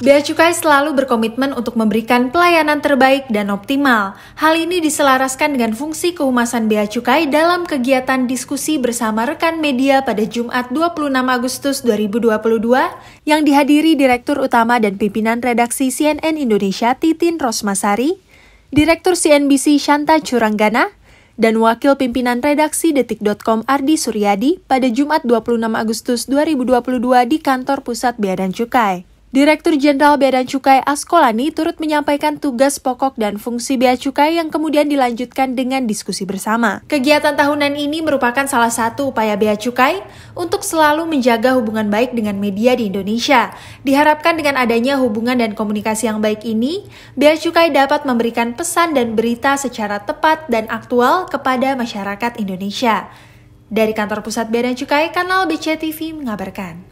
Bea Cukai selalu berkomitmen untuk memberikan pelayanan terbaik dan optimal. Hal ini diselaraskan dengan fungsi kehumasan Bea Cukai dalam kegiatan diskusi bersama rekan media pada Jumat 26 Agustus 2022 yang dihadiri Direktur Utama dan Pimpinan Redaksi CNN Indonesia Titin Rosmasari, Direktur CNBC Shanta Curanggana, dan Wakil Pimpinan Redaksi Detik.com Ardi Suryadi pada Jumat 26 Agustus 2022 di kantor pusat Bea dan Cukai. Direktur Jenderal Bea dan Cukai Askolani turut menyampaikan tugas pokok dan fungsi Bea Cukai yang kemudian dilanjutkan dengan diskusi bersama. Kegiatan tahunan ini merupakan salah satu upaya Bea Cukai untuk selalu menjaga hubungan baik dengan media di Indonesia. Diharapkan dengan adanya hubungan dan komunikasi yang baik ini, Bea Cukai dapat memberikan pesan dan berita secara tepat dan aktual kepada masyarakat Indonesia. Dari kantor pusat Bea dan Cukai, kanal BCTV mengabarkan.